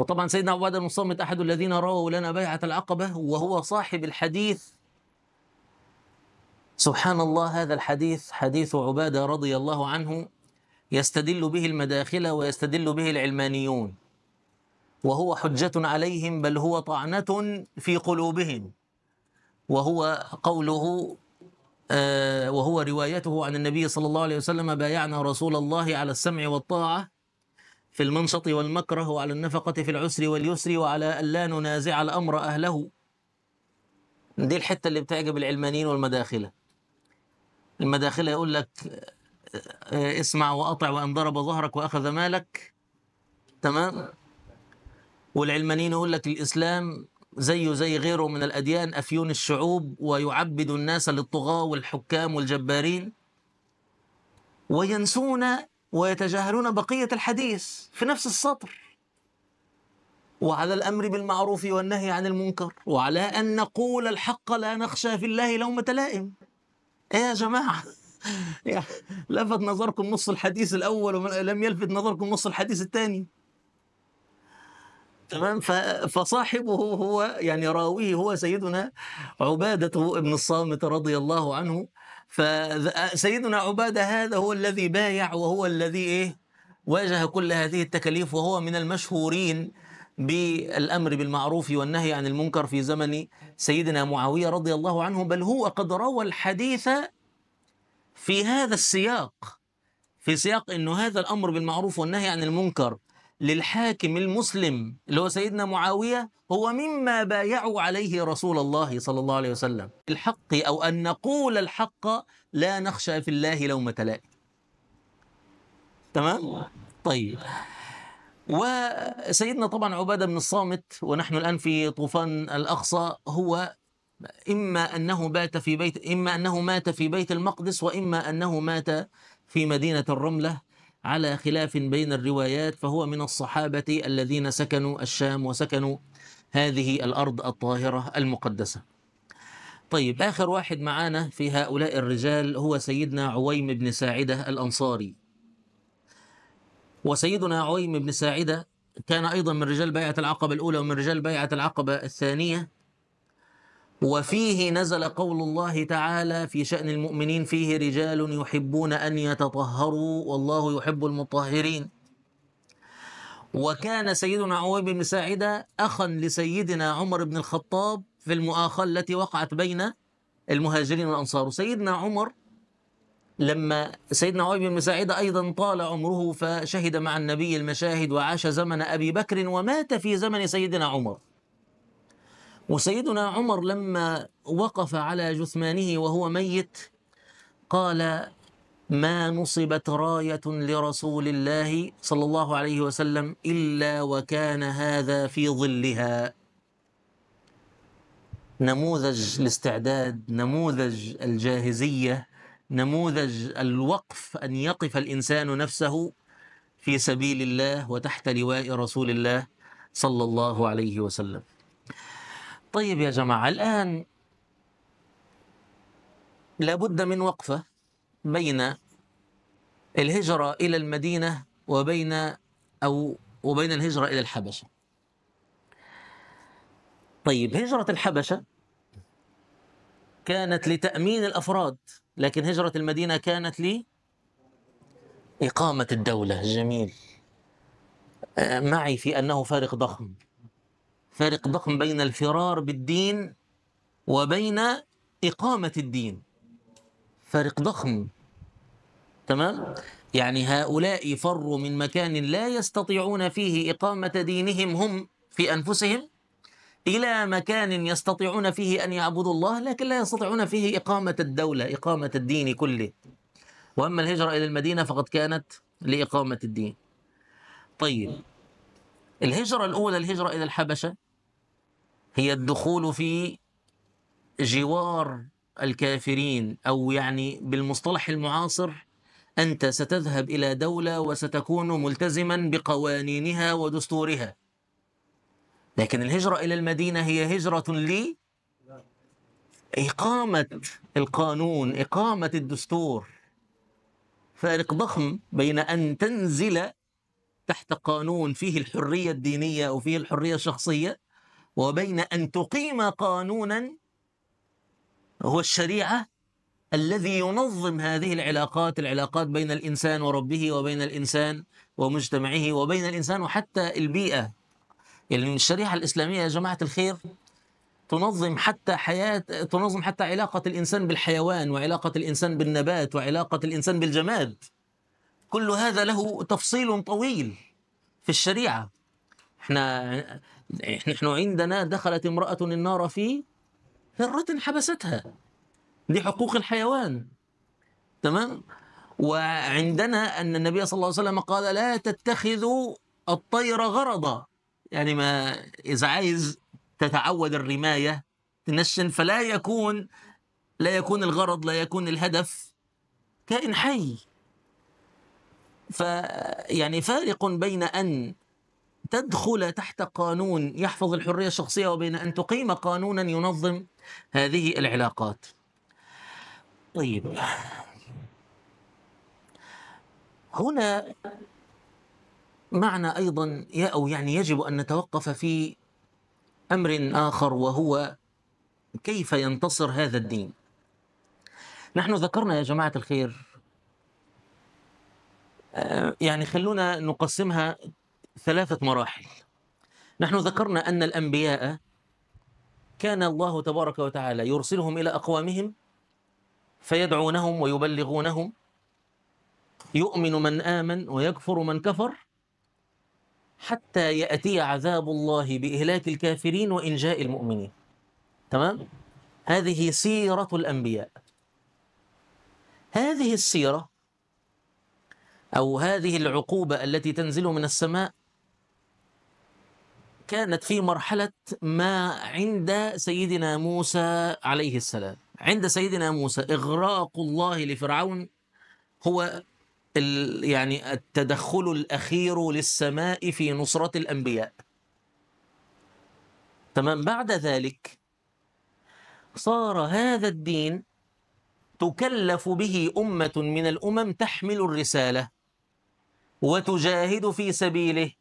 وطبعا سيدنا عبادة بن الصامت أحد الذين رووا لنا بيعة العقبة وهو صاحب الحديث سبحان الله هذا الحديث حديث عبادة رضي الله عنه يستدل به المداخلة ويستدل به العلمانيون وهو حجة عليهم بل هو طعنة في قلوبهم وهو قوله آه، وهو روايته عن النبي صلى الله عليه وسلم بايعنا رسول الله على السمع والطاعة في المنشط والمكره وعلى النفقة في العسر واليسر وعلى ألا ننازع الأمر أهله دي الحتة اللي بتعجب العلمانيين والمداخلة المداخلة يقول لك آه، اسمع وأطع وإن ضرب ظهرك وأخذ مالك تمام والعلمانيين يقول لك الإسلام زيه زي غيره من الأديان أفيون الشعوب ويعبد الناس للطغاة والحكام والجبارين وينسون ويتجاهلون بقية الحديث في نفس السطر وعلى الأمر بالمعروف والنهي عن المنكر وعلى أن نقول الحق لا نخشى في الله لومة لائم إيه يا جماعة [LAUGHS] لفت نظركم نص الحديث الأول ولم يلفت نظركم نص الحديث الثاني تمام فصاحبه هو يعني راويه هو سيدنا عبادة بن الصامت رضي الله عنه فسيدنا عبادة هذا هو الذي بايع وهو الذي إيه واجه كل هذه التكاليف وهو من المشهورين بالأمر بالمعروف والنهي عن المنكر في زمن سيدنا معاوية رضي الله عنه بل هو قد روى الحديث في هذا السياق في سياق أن هذا الأمر بالمعروف والنهي عن المنكر للحاكم المسلم اللي هو سيدنا معاوية هو مما بايعوا عليه رسول الله صلى الله عليه وسلم الحق أو أن نقول الحق لا نخشى في الله لومة لائم تمام؟ طيب وسيدنا طبعا عبادة بن الصامت ونحن الآن في طوفان الأقصى هو إما أنه بات في بيت إما أنه مات في بيت المقدس وإما أنه مات في مدينة الرملة على خلاف بين الروايات فهو من الصحابة الذين سكنوا الشام وسكنوا هذه الأرض الطاهرة المقدسة طيب آخر واحد معانا في هؤلاء الرجال هو سيدنا عويم بن ساعدة الأنصاري وسيدنا عويم بن ساعدة كان أيضا من رجال بيعة العقبة الأولى ومن رجال بيعة العقبة الثانية وفيه نزل قول الله تعالى في شأن المؤمنين فيه رجال يحبون أن يتطهروا والله يحب المطهرين وكان سيدنا عويم بن ساعدة أخا لسيدنا عمر بن الخطاب في المؤاخاة التي وقعت بين المهاجرين والأنصار سيدنا عمر لما سيدنا عويم بن ساعدة أيضا طال عمره فشهد مع النبي المشاهد وعاش زمن أبي بكر ومات في زمن سيدنا عمر وسيدنا عمر لما وقف على جثمانه وهو ميت قال ما نصبت راية لرسول الله صلى الله عليه وسلم إلا وكان هذا في ظلها نموذج الاستعداد نموذج الجاهزية نموذج الوقف أن يقف الإنسان نفسه في سبيل الله وتحت لواء رسول الله صلى الله عليه وسلم طيب يا جماعة الآن لابد من وقفة بين الهجرة إلى المدينة وبين أو وبين الهجرة إلى الحبشة طيب هجرة الحبشة كانت لتأمين الأفراد لكن هجرة المدينة كانت لإقامة إقامة الدولة جميل آه، معي في أنه فارق ضخم فارق ضخم بين الفرار بالدين وبين إقامة الدين فارق ضخم تمام يعني هؤلاء فروا من مكان لا يستطيعون فيه إقامة دينهم هم في أنفسهم إلى مكان يستطيعون فيه أن يعبدوا الله لكن لا يستطيعون فيه إقامة الدولة إقامة الدين كله وأما الهجرة إلى المدينة فقد كانت لإقامة الدين طيب الهجرة الأولى الهجرة إلى الحبشة هي الدخول في جوار الكافرين او يعني بالمصطلح المعاصر انت ستذهب الى دوله وستكون ملتزما بقوانينها ودستورها لكن الهجره الى المدينه هي هجره لي اقامه القانون اقامه الدستور فارق ضخم بين ان تنزل تحت قانون فيه الحريه الدينيه وفيه الحريه الشخصيه وبين أن تقيم قانونا هو الشريعة الذي ينظم هذه العلاقات العلاقات بين الإنسان وربه وبين الإنسان ومجتمعه وبين الإنسان وحتى البيئة يعني الشريعه الإسلامية يا جماعة الخير تنظم حتى حياة تنظم حتى علاقة الإنسان بالحيوان وعلاقة الإنسان بالنبات وعلاقة الإنسان بالجماد كل هذا له تفصيل طويل في الشريعة احنا نحن عندنا دخلت امرأة النار في هرة حبستها دي حقوق الحيوان تمام وعندنا أن النبي صلى الله عليه وسلم قال لا تتخذوا الطير غرضا يعني ما إذا عايز تتعود الرماية تنشن فلا يكون لا يكون الغرض لا يكون الهدف كائن حي فيعني فارق بين أن تدخل تحت قانون يحفظ الحرية الشخصية وبين أن تقيم قانونا ينظم هذه العلاقات طيب هنا معنى أيضا أو يعني يجب أن نتوقف في أمر آخر وهو كيف ينتصر هذا الدين نحن ذكرنا يا جماعة الخير آه، يعني خلونا نقسمها ثلاثة مراحل نحن ذكرنا أن الأنبياء كان الله تبارك وتعالى يرسلهم إلى أقوامهم فيدعونهم ويبلغونهم يؤمن من آمن ويكفر من كفر حتى يأتي عذاب الله بإهلاك الكافرين وإنجاء المؤمنين تمام؟ هذه سيرة الأنبياء هذه السيرة أو هذه العقوبة التي تنزل من السماء كانت في مرحلة ما عند سيدنا موسى عليه السلام عند سيدنا موسى إغراق الله لفرعون هو يعني التدخل الأخير للسماء في نصرة الأنبياء تمام بعد ذلك صار هذا الدين تكلف به أمة من الأمم تحمل الرسالة وتجاهد في سبيله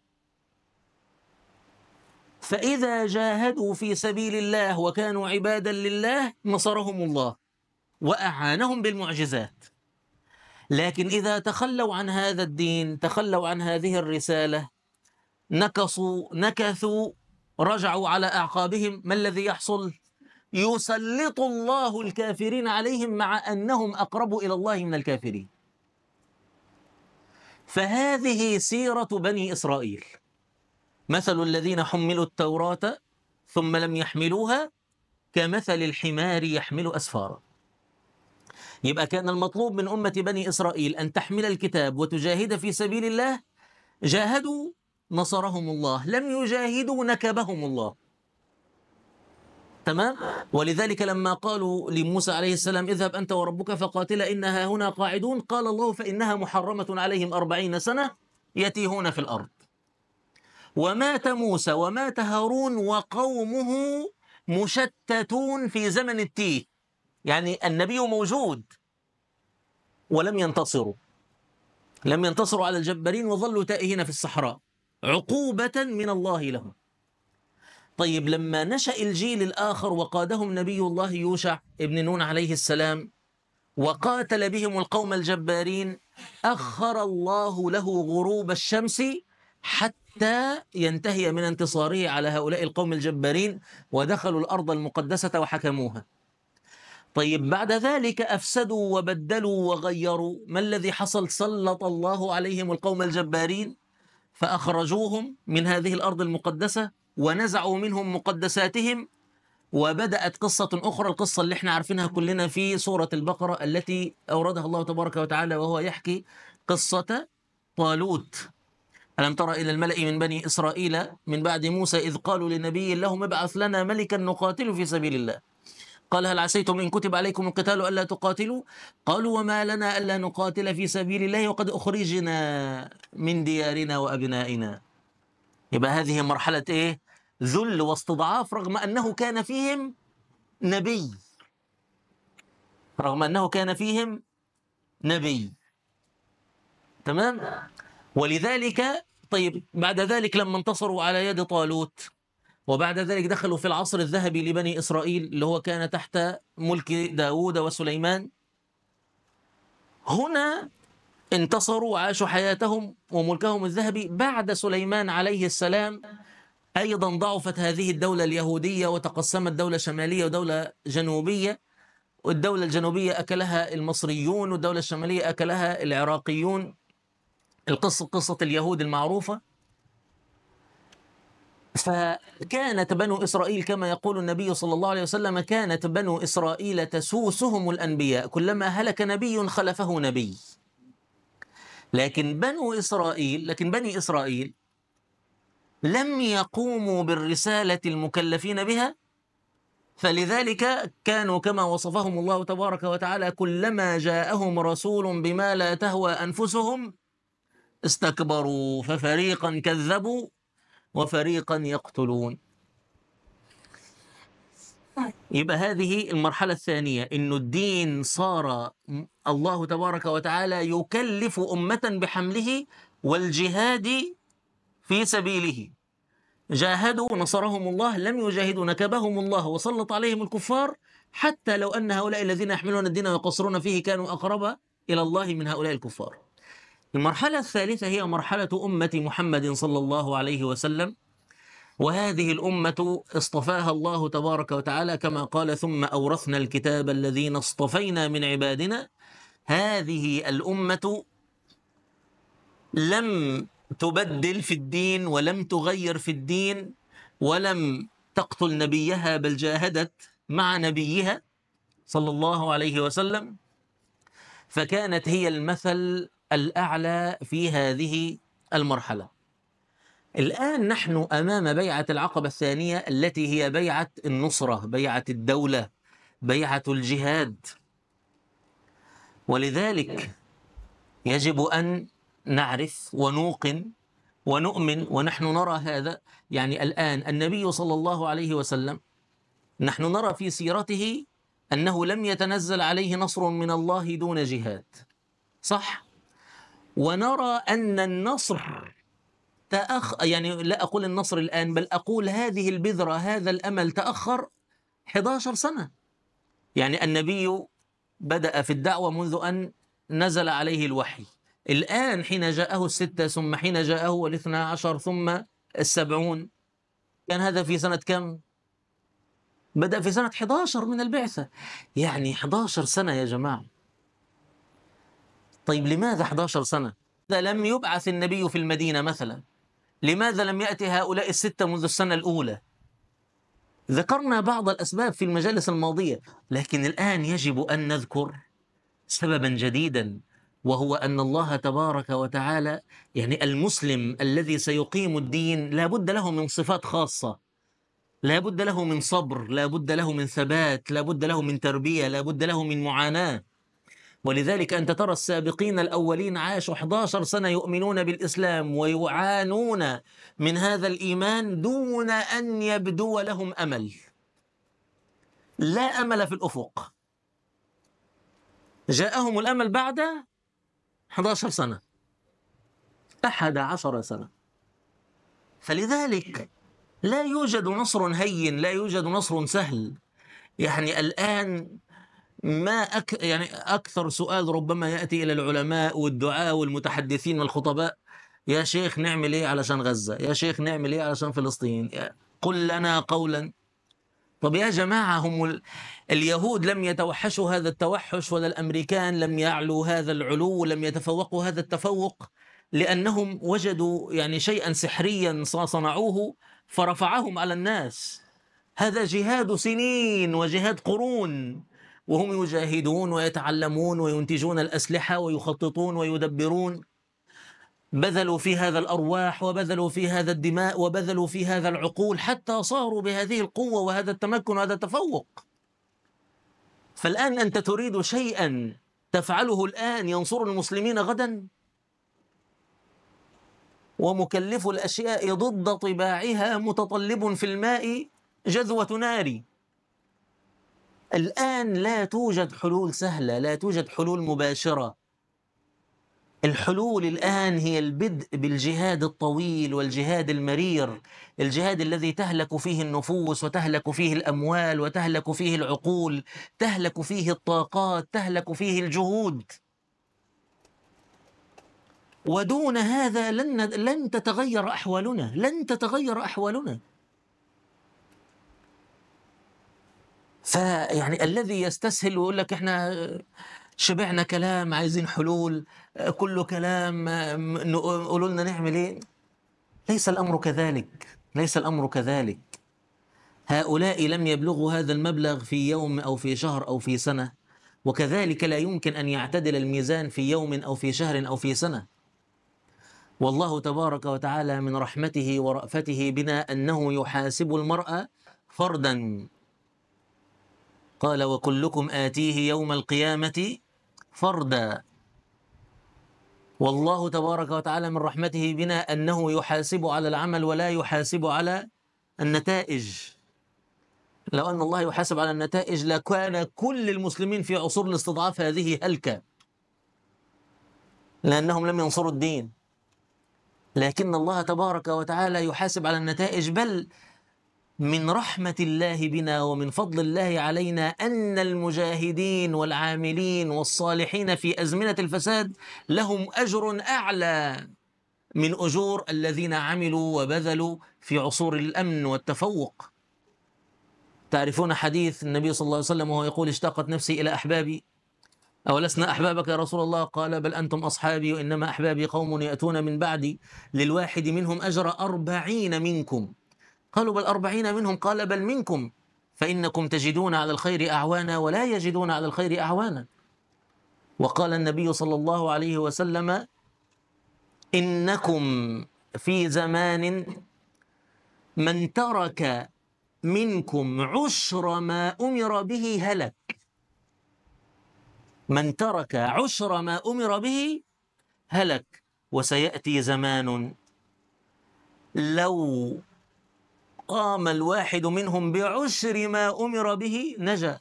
فإذا جاهدوا في سبيل الله وكانوا عبادا لله نصرهم الله وأعانهم بالمعجزات لكن إذا تخلوا عن هذا الدين تخلوا عن هذه الرسالة نكصوا نكثوا رجعوا على أعقابهم ما الذي يحصل؟ يسلط الله الكافرين عليهم مع أنهم أقرب إلى الله من الكافرين فهذه سيرة بني إسرائيل مثل الذين حملوا التوراة ثم لم يحملوها كمثل الحمار يحمل أسفارا يبقى كان المطلوب من أمة بني إسرائيل أن تحمل الكتاب وتجاهد في سبيل الله جاهدوا نصرهم الله لم يجاهدوا نكبهم الله تمام ولذلك لما قالوا لموسى عليه السلام اذهب أنت وربك فقاتلا إنها هنا قاعدون قال الله فإنها محرمة عليهم أربعين سنة يتيهون في الأرض ومات موسى ومات هارون وقومه مشتتون في زمن التيه يعني النبي موجود ولم ينتصروا لم ينتصروا على الجبارين وظلوا تائهين في الصحراء عقوبة من الله لهم طيب لما نشأ الجيل الآخر وقادهم نبي الله يوشع ابن نون عليه السلام وقاتل بهم القوم الجبارين أخر الله له غروب الشمس حتى حتى ينتهي من انتصاره على هؤلاء القوم الجبارين ودخلوا الارض المقدسه وحكموها. طيب بعد ذلك افسدوا وبدلوا وغيروا، ما الذي حصل؟ سلط الله عليهم القوم الجبارين فاخرجوهم من هذه الارض المقدسه ونزعوا منهم مقدساتهم وبدأت قصة أخرى القصة اللي احنا عارفينها كلنا في سورة البقرة التي أوردها الله تبارك وتعالى وهو يحكي قصة طالوت ألم تر إلى الملأ من بني إسرائيل من بعد موسى إذ قالوا لنبي لهم ابعث لنا ملكا نقاتل في سبيل الله قال هل عسيتم إن كتب عليكم القتال ألا تقاتلوا قالوا وما لنا ألا نقاتل في سبيل الله وقد أخرجنا من ديارنا وأبنائنا يبقى هذه مرحلة إيه ذل واستضعاف رغم أنه كان فيهم نبي رغم أنه كان فيهم نبي تمام ولذلك طيب بعد ذلك لما انتصروا على يد طالوت وبعد ذلك دخلوا في العصر الذهبي لبني إسرائيل اللي هو كان تحت ملك داود وسليمان هنا انتصروا وعاشوا حياتهم وملكهم الذهبي بعد سليمان عليه السلام أيضا ضعفت هذه الدولة اليهودية وتقسمت دولة شمالية ودولة جنوبية والدولة الجنوبية أكلها المصريون والدولة الشمالية أكلها العراقيون القصة قصة اليهود المعروفة فكانت بنو إسرائيل كما يقول النبي صلى الله عليه وسلم كانت بنو إسرائيل تسوسهم الأنبياء كلما هلك نبي خلفه نبي لكن بنو إسرائيل لكن بني إسرائيل لم يقوموا بالرسالة المكلفين بها فلذلك كانوا كما وصفهم الله تبارك وتعالى كلما جاءهم رسول بما لا تهوى أنفسهم استكبروا ففريقا كذبوا وفريقا يقتلون يبقى هذه المرحلة الثانية إنه الدين صار الله تبارك وتعالى يكلف أمة بحمله والجهاد في سبيله جاهدوا نصرهم الله لم يجاهدوا نكبهم الله وسلط عليهم الكفار حتى لو أن هؤلاء الذين يحملون الدين ويقصرون فيه كانوا أقرب إلى الله من هؤلاء الكفار المرحلة الثالثة هي مرحلة أمة محمد صلى الله عليه وسلم وهذه الأمة اصطفاها الله تبارك وتعالى كما قال ثم أورثنا الكتاب الذين اصطفينا من عبادنا هذه الأمة لم تبدل في الدين ولم تغير في الدين ولم تقتل نبيها بل جاهدت مع نبيها صلى الله عليه وسلم فكانت هي المثل الأعلى في هذه المرحلة الآن نحن أمام بيعة العقبة الثانية التي هي بيعة النصرة بيعة الدولة بيعة الجهاد ولذلك يجب أن نعرف ونوقن ونؤمن ونحن نرى هذا يعني الآن النبي صلى الله عليه وسلم نحن نرى في سيرته أنه لم يتنزل عليه نصر من الله دون جهاد صح؟ ونرى أن النصر تأخ يعني لا أقول النصر الآن بل أقول هذه البذرة هذا الأمل تأخر 11 سنة يعني النبي بدأ في الدعوة منذ أن نزل عليه الوحي الآن حين جاءه الستة ثم حين جاءه الاثنى عشر ثم السبعون كان هذا في سنة كم؟ بدأ في سنة 11 من البعثة يعني 11 سنة يا جماعة طيب لماذا 11 سنة؟ لم يبعث النبي في المدينة مثلا؟ لماذا لم يأتي هؤلاء الستة منذ السنة الأولى؟ ذكرنا بعض الأسباب في المجالس الماضية لكن الآن يجب أن نذكر سببا جديدا وهو أن الله تبارك وتعالى يعني المسلم الذي سيقيم الدين لا بد له من صفات خاصة لا بد له من صبر لا بد له من ثبات لا بد له من تربية لا بد له من معاناة ولذلك أنت ترى السابقين الأولين عاشوا 11 سنة يؤمنون بالإسلام ويعانون من هذا الإيمان دون أن يبدو لهم أمل لا أمل في الأفق جاءهم الأمل بعد 11 سنة 11 سنة فلذلك لا يوجد نصر هين لا يوجد نصر سهل يعني الآن ما أك يعني أكثر سؤال ربما يأتي إلى العلماء والدعاء والمتحدثين والخطباء يا شيخ نعمل إيه علشان غزة يا شيخ نعمل إيه علشان فلسطين قل لنا قولا طب يا جماعة هم ال... اليهود لم يتوحشوا هذا التوحش ولا الأمريكان لم يعلوا هذا العلو ولم يتفوقوا هذا التفوق لأنهم وجدوا يعني شيئا سحريا صنعوه فرفعهم على الناس هذا جهاد سنين وجهاد قرون وهم يجاهدون ويتعلمون وينتجون الأسلحة ويخططون ويدبرون بذلوا في هذا الأرواح وبذلوا في هذا الدماء وبذلوا في هذا العقول حتى صاروا بهذه القوة وهذا التمكن وهذا التفوق فالآن أنت تريد شيئا تفعله الآن ينصر المسلمين غدا ومكلف الأشياء ضد طباعها متطلب في الماء جذوة نار الآن لا توجد حلول سهلة لا توجد حلول مباشرة الحلول الآن هي البدء بالجهاد الطويل والجهاد المرير الجهاد الذي تهلك فيه النفوس وتهلك فيه الأموال وتهلك فيه العقول تهلك فيه الطاقات تهلك فيه الجهود ودون هذا لن لن تتغير احوالنا لن تتغير احوالنا فيعني الذي يستسهل ويقول لك احنا شبعنا كلام عايزين حلول كله كلام قولوا لنا نعمل ايه ليس الامر كذلك ليس الامر كذلك هؤلاء لم يبلغوا هذا المبلغ في يوم او في شهر او في سنه وكذلك لا يمكن ان يعتدل الميزان في يوم او في شهر او في سنه والله تبارك وتعالى من رحمته ورأفته بنا انه يحاسب المرأة فردا قال وكلكم آتيه يوم القيامة فردا والله تبارك وتعالى من رحمته بنا أنه يحاسب على العمل ولا يحاسب على النتائج لو أن الله يحاسب على النتائج لكان كل المسلمين في عصور الاستضعاف هذه هلكة لأنهم لم ينصروا الدين لكن الله تبارك وتعالى يحاسب على النتائج بل من رحمة الله بنا ومن فضل الله علينا أن المجاهدين والعاملين والصالحين في أزمنة الفساد لهم أجر أعلى من أجور الذين عملوا وبذلوا في عصور الأمن والتفوق تعرفون حديث النبي صلى الله عليه وسلم وهو يقول اشتاقت نفسي إلى أحبابي أولسنا أحبابك يا رسول الله قال بل أنتم أصحابي وإنما أحبابي قوم يأتون من بعدي للواحد منهم أجر أربعين منكم قالوا بل أربعين منهم قال بل منكم فإنكم تجدون على الخير أعوانا ولا يجدون على الخير أعوانا وقال النبي صلى الله عليه وسلم إنكم في زمان من ترك منكم عشر ما أمر به هلك من ترك عشر ما أمر به هلك وسيأتي زمان لو قام الواحد منهم بعشر ما أمر به نجا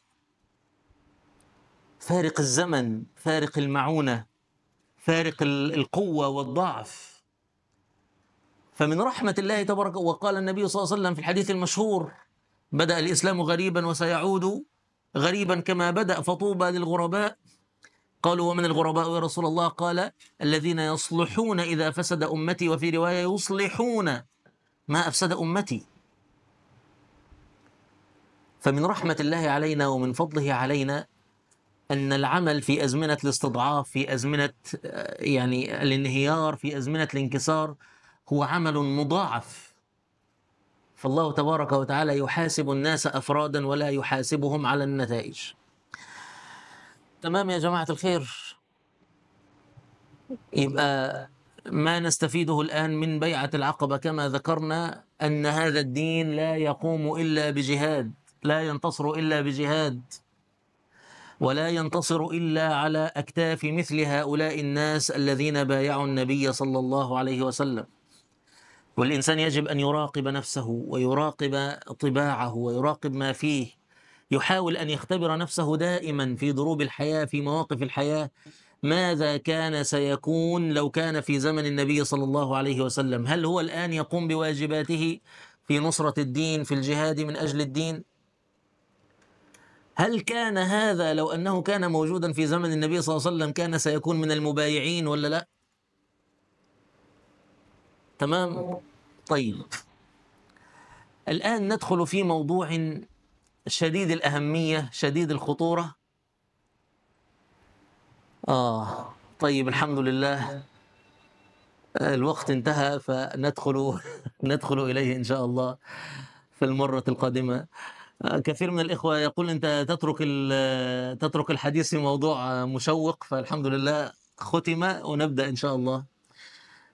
فارق الزمن فارق المعونة فارق القوة والضعف فمن رحمة الله تبارك وقال النبي صلى الله عليه وسلم في الحديث المشهور بدأ الإسلام غريبا وسيعود غريبا كما بدأ فطوبى للغرباء قالوا ومن الغرباء يا رسول الله قال الذين يصلحون إذا فسد أمتي وفي رواية يصلحون ما أفسد أمتي فمن رحمة الله علينا ومن فضله علينا أن العمل في أزمنة الاستضعاف في أزمنة آه، يعني الانهيار في أزمنة الانكسار هو عمل مضاعف فالله تبارك وتعالى يحاسب الناس أفرادا ولا يحاسبهم على النتائج تمام يا جماعة الخير يبقى ما نستفيده الآن من بيعة العقبة كما ذكرنا أن هذا الدين لا يقوم إلا بجهاد لا ينتصر إلا بجهاد ولا ينتصر إلا على أكتاف مثل هؤلاء الناس الذين بايعوا النبي صلى الله عليه وسلم والإنسان يجب أن يراقب نفسه ويراقب طباعه ويراقب ما فيه يحاول أن يختبر نفسه دائما في ضروب الحياة في مواقف الحياة ماذا كان سيكون لو كان في زمن النبي صلى الله عليه وسلم هل هو الآن يقوم بواجباته في نصرة الدين في الجهاد من أجل الدين هل كان هذا لو أنه كان موجودا في زمن النبي صلى الله عليه وسلم كان سيكون من المبايعين ولا لا تمام طيب الآن ندخل في موضوع شديد الأهمية شديد الخطورة آه طيب الحمد لله الوقت انتهى فندخل [LAUGHS] ندخل إليه إن شاء الله في المرة القادمة كثير من الإخوة يقول أنت تترك تترك الحديث في موضوع مشوق فالحمد لله ختم ونبدأ إن شاء الله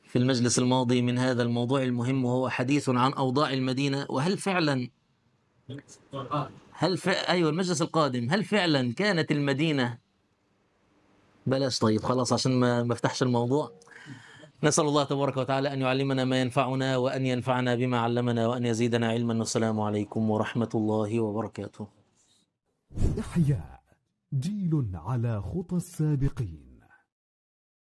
في المجلس الماضي من هذا الموضوع المهم وهو حديث عن أوضاع المدينة وهل فعلا هل ف... أيوة المجلس القادم هل فعلا كانت المدينة بلاش طيب خلاص عشان ما افتحش الموضوع نسأل الله تبارك وتعالى أن يعلمنا ما ينفعنا وأن ينفعنا بما علمنا وأن يزيدنا علما والسلام عليكم ورحمة الله وبركاته أحياء جيل على خطى السابقين